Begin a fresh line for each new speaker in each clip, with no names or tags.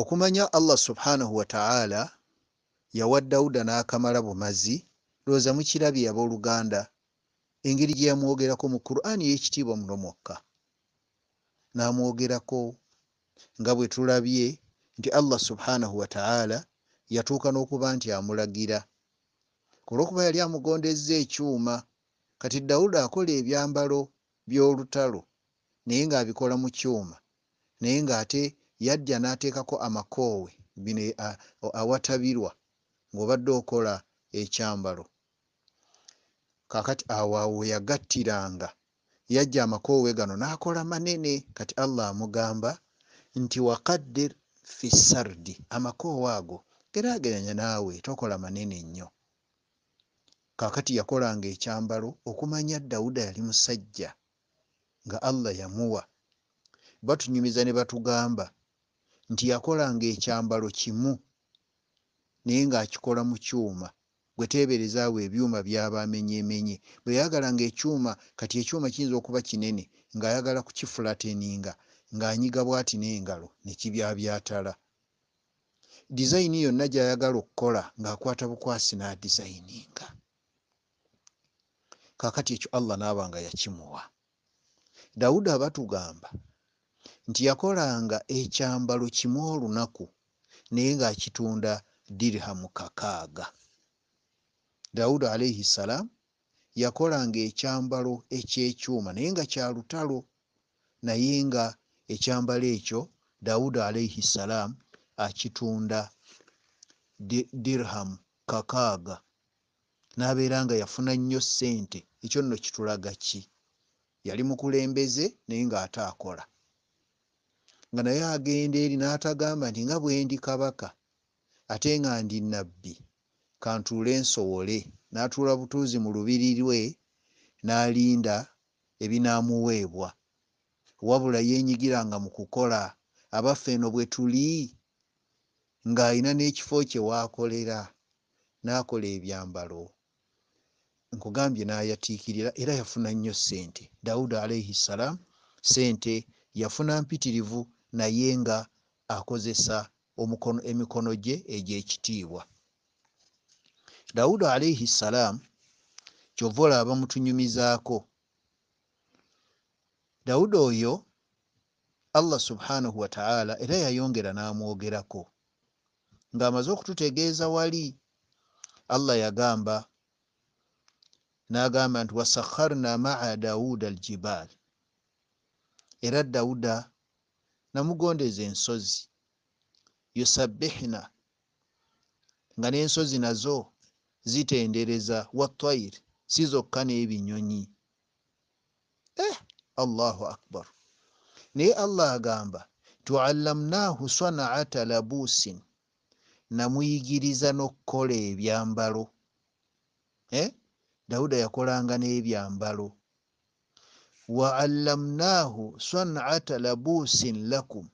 okumanya allah subhanahu wataala yawa dawuda n'akamala bumazi looza mukirabye ab'oluganda engeri gye yamwogerako mu qurani y'ekitiibwa muno mwokka n'amwogerako nga bwe tulabye nti allah subhanahu wataala yatuuka n'okuba nti amulagira olwokuba yali amugondezza ekyuma kati dawuda akola ebyambalo by'olutalo naye ng'abikola mu kyuma naye ng'ate yajja n'ateekako amakoowe bino eh, awatabirwa ng'obadde okola ekyambalo kakati awo awo weyagattiranga yajja amakoowe gano n'akola manene kati allah amugamba nti waqaddir fi sardi amakoowe ago geraageranya naawe tokola manene nnyo kakati yakolanga ekyambalo okumanya dawuda yali musajja nga allah yamuwa batunyumiza ne batugamba nti yakolanga ekyambalo kimu naye ngaakikola mu kyuma gweteberezaawo ebyuma byabamenyemenye bwe yayagalanga ekyuma kati ekyuma kiyinza okuba kinene ngaayagala kukifulateninga ngaanyiga bwati nengalo nekibyabyatala disayini yonna gyayagala okukola ngaakwata bukwasi nadisayininga kakati ekyo allah naaba nga yakimuwa dawudi abatugamba nti yakolanga ekyambalo kimu olunaku naye ngaakitunda dirihamu kakaaga daudi alaihi ssalaamu yakolanga ekyambalo ekyekyuma naye nga kya lutalo naye nga ekyambalo ekyo daudi alaihi ssalaamu akitunda dirihamu kakaaga n'abeera nga yafuna nnyo sente ekyo nno kitulaga ki yali mukulembeze naye ng'ate akola nga naye agenda eri n'atagamba nti nga bwendi kabaka ate nga ndi nabbi kantuule ensowole n'atuula butuuzi mu lubiri lwe n'alinda ebinaamuweebwa wabula yeenyigiranga mu kukola abaffe eno bwe tuli ng'alina n'ekifo kyewaakolera n'akola ebyambalo nkugambye n'ayatiikirira era yafuna nnyo sente dawuda alaihi ssalaamu sente yafuna mpitirivu naye nga akozesa omukono emikono gye egy'ekitiibwa dawudi alaihi ssalaamu kyova olaba bamutunyumizaako dawudi oyo allah subhanahu wataala era yayongera n'amwogerako ng'amaze okututegeeza wali allah yagamba n'agamba nti wasakharna maa dawuda aljibaal era dawuda namugondeza ensozi yusabihna nga n'ensozi nazo zitendereza watwair si zokka n'ebinyonyi eh allahu akbar naye allah agamba tuallamnahu sanaata labusin namuyigiriza n'okukola ebyambalo eh dawuda yakolanga n'ebyambalo waallamnahu sun'ata labusin lakum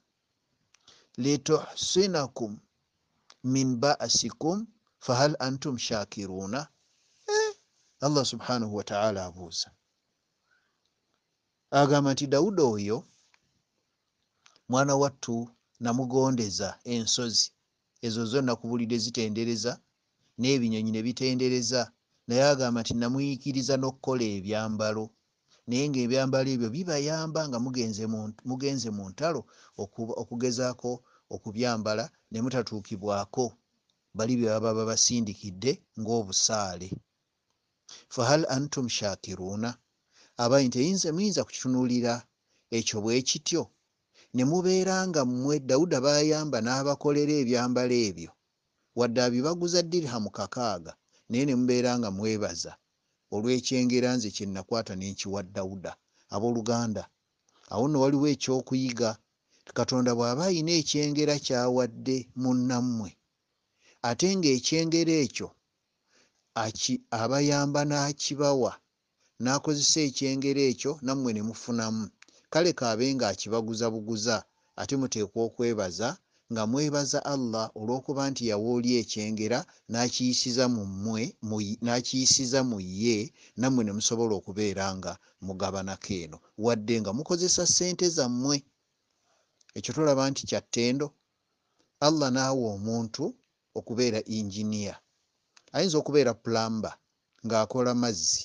lituhsinakum min ba'sikum fahal antum shakiruna eh, allah subhanahu wataala abuuza agamba nti dawudi oyo mwana wattu namugondeza ensozi ezo zonna kubulide zitendereza n'ebinyonyi ne bitendereza naye agamba nti namuyikiriza n'okukola ebyambalo naye ngaebyambalo ebyo bibayamba nga mugenze mu ntalo okugezaako okubyambala ne mutatuukibwako bali byebaba babasindikidde ngaobusaale fahal antum shakiruuna abayi teyinza muyinza kukitunuulira ekyo bwe kityo ne mubeera nga mmwe dawuda bayamba n'abakolera ebyambalo ebyo wadde abibaguza dirihamu kakaaga naye ne mubeera nga mwebaza olw'ekyengera nze kye nakwata n'enkiwa dawuda abooluganda awo nno waliwo ekyokuyiga katonda bw'aba ayina ekyengera kyawadde munnammwe ate ng'ekyengera ekyo abayamba n'akibawa n'akozesa ekyengera ekyo nammwe ne mufunamu kale kaabe ng'akibaguza buguza ate muteekwa okwebaza nga mwebaza allah olw'okuba nti yawooli ekyengera n'akiyisiza mu mmwe n'akiyisiza mu ye nammwe ne musobola okubeera nga mugabanako eno wadde nga mukozesa ssente zammwe ekyo tolaba nti kya ttendo allah naawe omuntu okubeera inginiya ayinza okubeera pulamba ng'akola mazzi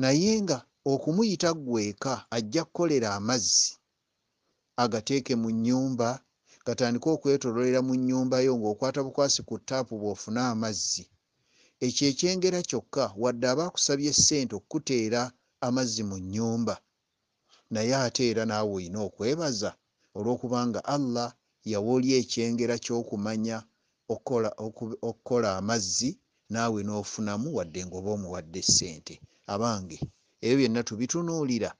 naye nga okumuyita gweka ajja kukolera amazzi agateeke mu nyumba gatandike okwetololera mu nyumba yo ng'okwata bukwasi ku ttaapu bw'ofuna amazzi ekyo ekyengera kyokka wadde aba akusabye ssente okukuteera amazzi mu nyumba naye ate era naawe olina okwebaza olw'okubanga allah yawoli ekyengera ky'okumanya okukola amazzi naawe n'ofunamu wadde ng'oba omuwadde ssente abange ebyo byonna tubitunuulira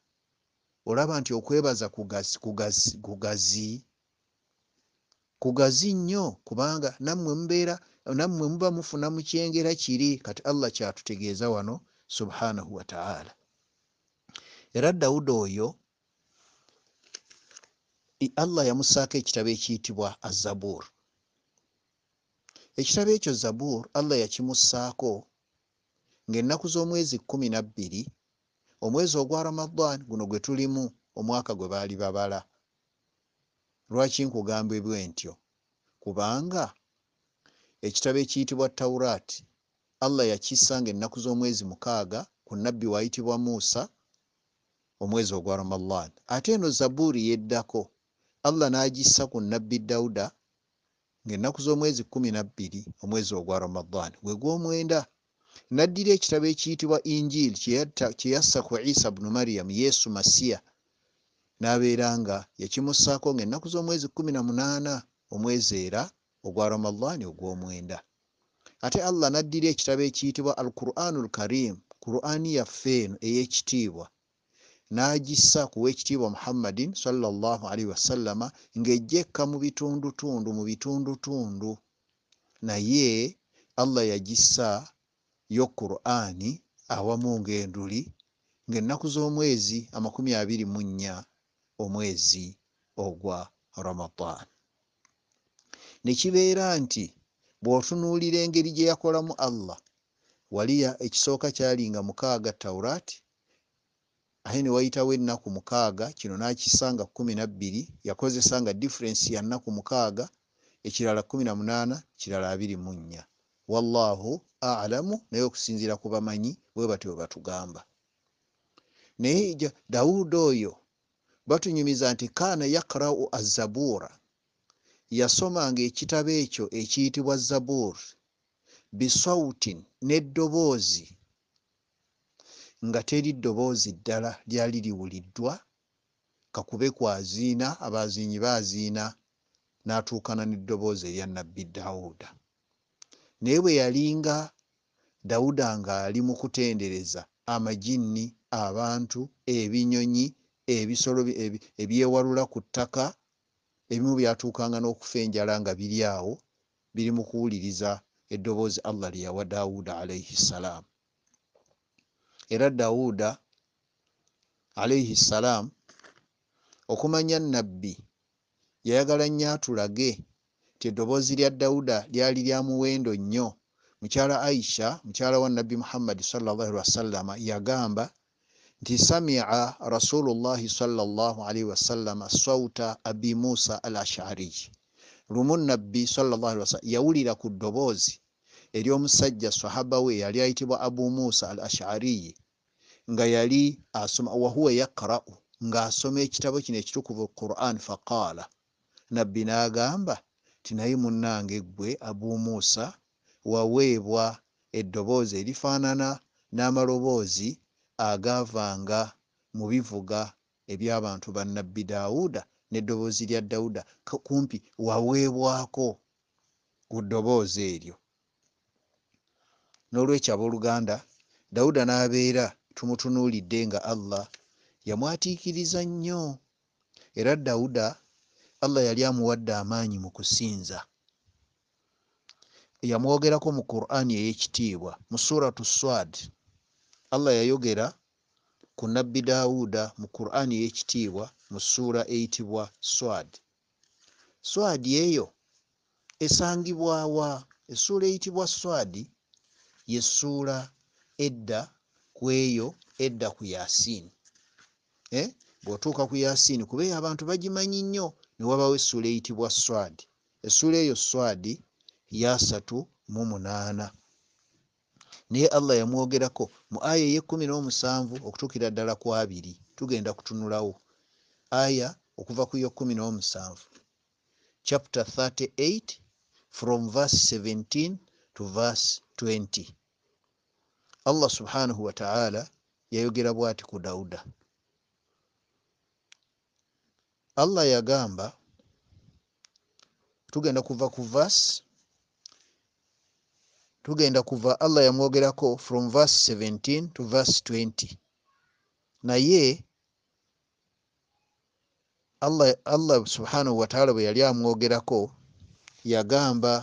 olaba nti okwebaza kugazi kugazi nnyo kubanga nammwe mubeera nammwe muba mufuna mukyengera kiri kati allah kyatutegeeza wano subhanahu wataala era dawudi oyo allah yamusaako ekitabo ekiyitibwa azabur ekitabo ekyo zabur allah yakimusaako ngaennaku z'omwezi kumi nabbiri omwezi ogwa ramadan guno gwe tulimu omwaka gwe baali babala lwaki nkugamba ebwe ntyo kubanga ekitabo ekiyitibwa tawurati allah yakissanga ennaku z'omwezi mukaaga ku nabbi waayitibwa musa omwezi ogwa ramadan ate eno zabuuri yeddako allah n'agissa ku nabbi dawuda ngaennaku z'omwezi kumi nabbiri omwezi ogwa ramadan gwe gw'omwenda naddira ekitabo ekiyitibwa injiri kyeyassa ku isa bunu mariyamu yesu masiya n'abeera nga yakimussaako ngaennaku z'omwezi 18 omwezi era ogwa ramadaani ogw'omwenda ate allah naddira ekitabo ekiyitibwa al quranu lkarim qurani yaffe eno ey'ekitiibwa n'agissa kuwa ekitiibwa muhammadin sallali wasallama ng'ejjekka mu bitundutundu mu bitundutundu naye allah yagissa yokurani awamu ngaenduli ngaennaku zomwezi amakumi abiri munya omwezi ogwa ramadan nekibeera nti bwotunulira engeri gyeyakolamu allah waliya ekisooka kyali nga mukaaga taurat aye newayitawo ennaku mukaaga kino nakisanga kumi nabbiri yakozesa nga difference ya nnaku mukaaga ekirala kumi namunana kirala abiri munya wallahu alamu naye okusinziira ku bamanyi bwe batyo batugamba naye dawuudi oyo batunyumiza nti kaana yakrau azabuura yasomanga ekitabo ekyo ekiyitibwa zabuur bisautin n'eddoboozi nga teri ddoboozi ddala lyali liwuliddwa kakube kwaziina abaziinyi baziina n'atuukana n'eddoboozi erya nnabbi dawuuda naye bwe yalinga dawuda ng'ali mu kutendereza amaginni abantu ebinyonyi ebisolo ebyewalula ku ttaka ebimu byatuukanga n'okufa enjala nga biri awo biri mu kuwuliriza eddoboozi allah lye yawa dawuda alaihi ssalaamu era dawuda alaihi ssalaamu okumanya nabbi yayagala nnyo atulage nti eddoboozi lya dawuda lyali lya muwendo nnyo mukyala aisha mukyala wa nabbi muhammadi sawasalama yagamba nti samica rasulullahi sallaalii wasalama sauta abi musa al ashariyi lumu nabbi yawulira ku ddoboozi ery'omusajja sahaba we yali ayitibwa abu musa al ashariyi nga yali asoma wahuwa yaqrau ng'asoma ekitabo kino ekitukuvu quran faqaala nabbi n'agamba na nti naye munnange ggwe abuumuusa waweebwa eddoboozi erifaanana n'amaloboozi agaavanga mu bivuga eby'abantu bannabbi daawuuda n'eddoboozi lya dawuda kumpi waweebwako ku ddoboozi eryo n'olwekyo abooluganda dawuda n'abeera tumutunuulidde nga allah yamwatiikiriza nnyo era dawuda allah yali amuwadde amaanyi mu kusinza eyamwogerako mu quran eyekitiibwa mu suratu swad allah yayogera ku nabbi dawuda mu quran eyekitiibwa mu suura eyitibwa swad swad eyo esangibwawa essuula eyitibwa swadi yessuula edda ku eyo edda ku yasini eh? bw'otuuka ku yasini kubaeyo abantu bagimanyi nnyo ne wabawo essuula eyitibwa swadi essuula eyo swadi yasatu mu munaana naye allah yamwogerako mu aya eyekumi n'omusanvu okutuukira ddala ku abiri tugenda kutunulawo aya okuva ku yokumi n'omusanvu chapter 38 from verse 17 to verse 20 allah subhanahu wataala yayogera bw'ati ku dawuda allah yagamba tugenda kuva ku verse tugenda kuva allah yamwogerako from verse 17 to verse 20 naye allah, allah subhanahu wataala bwe yali amwogerako yagamba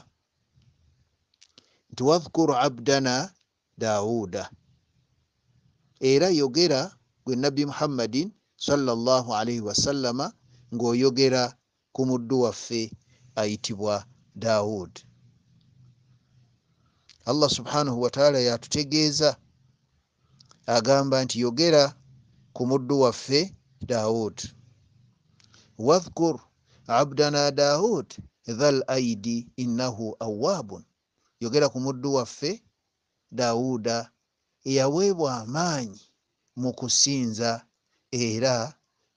nti wadhkuru abdana dauda era yogera gwe nabbi muhammadin sallallahu alaihi wasallama ng'oyogera ku muddu waffe ayitibwa daawudi allah subhanahu wataala yatutegeeza agamba nti yogera ku muddu waffe daawud wadhkur abdana daawud dhal aidi innahu awabun yogera ku muddu waffe daawuda eyaweebwa amaanyi mu kusinza era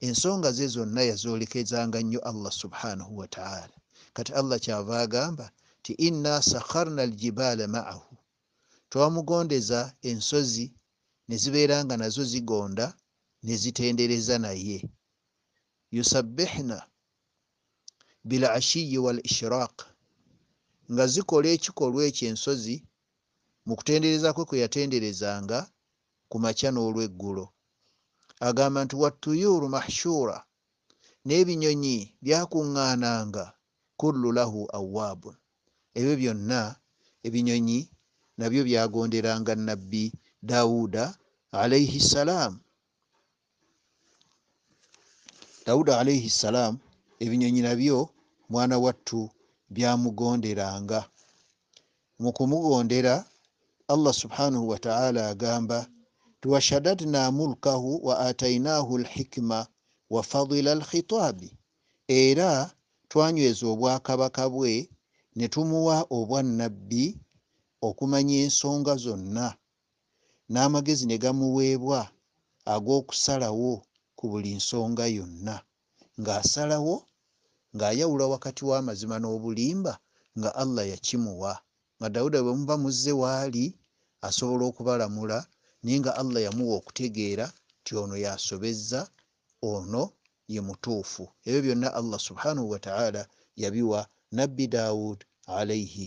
ensonga ze zonna yazoolekezanga nnyo allah subhanahu wataala kati allah kyava agamba ti inna sakharna aljibaala maahu twamugondeza ensozi ne zibeera nga nazo zigonda ne zitendereza naye yusabbihna bilashiyi wal ishiraq nga zikola ekikolwa ekyo ensozi mu kutenderezakwe kwe yatenderezanga ku makya n'olweggulo agamba nti watuyuru mahshura n'ebinyonyi byakuŋŋaananga kullu lahu awaabun ebyo byonna ebinyonyi nabyo byagonderanga nabbi dawuda alaihi ssalaamu dawuda alaihi ssalaamu ebinyonyi nabyo mwana wattu byamugonderanga mu kumugondera allah subhanahu wataala agamba twashadadna mulkahu wa atainahu lhikma wa fadila lkhitabi era twanyweza obwakabaka bwe ne tumuwa obwannabbi okumanya ensonga zonna n'amagezi ne gamuweebwa ag'okusalawo ku buli nsonga yonna ng'asalawo ng'ayawula wakati w'amazima n'obulimba nga allah yakimuwa nga dawuda bwe muba muzze waali asobola okubalamula naye nga allah yamuwa okutegeera ti ono yasobezza ono ye mutuufu ebyo byonna allah subhanahu wataala yabiwa nabbi daud alaihi